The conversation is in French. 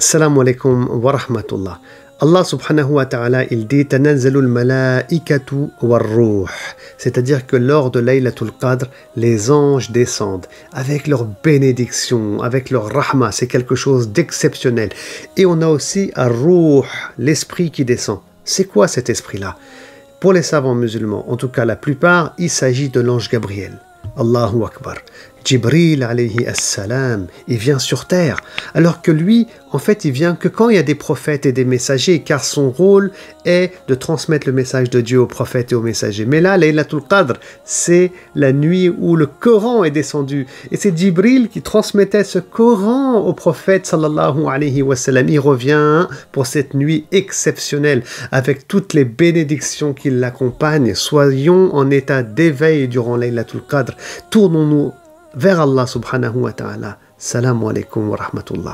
Salam alaikum wa rahmatullah. Allah subhanahu wa ta'ala, il dit C'est-à-dire que lors de Laylatul Qadr, les anges descendent avec leur bénédiction, avec leur rahma. C'est quelque chose d'exceptionnel. Et on a aussi Ar-Ruh, l'esprit qui descend. C'est quoi cet esprit-là Pour les savants musulmans, en tout cas la plupart, il s'agit de l'ange Gabriel. Allahu Akbar. Jibril alayhi assalam, il vient sur terre, alors que lui, en fait, il vient que quand il y a des prophètes et des messagers, car son rôle est de transmettre le message de Dieu aux prophètes et aux messagers. Mais là, Laylatul Qadr, c'est la nuit où le Coran est descendu. Et c'est Djibril qui transmettait ce Coran au prophète sallallahu alayhi wa sallam. Il revient pour cette nuit exceptionnelle, avec toutes les bénédictions qui l'accompagnent. Soyons en état d'éveil durant Laylatul Qadr. Tournons-nous vers Allah subhanahu wa ta'ala. Salam alaikum wa rahmatullah.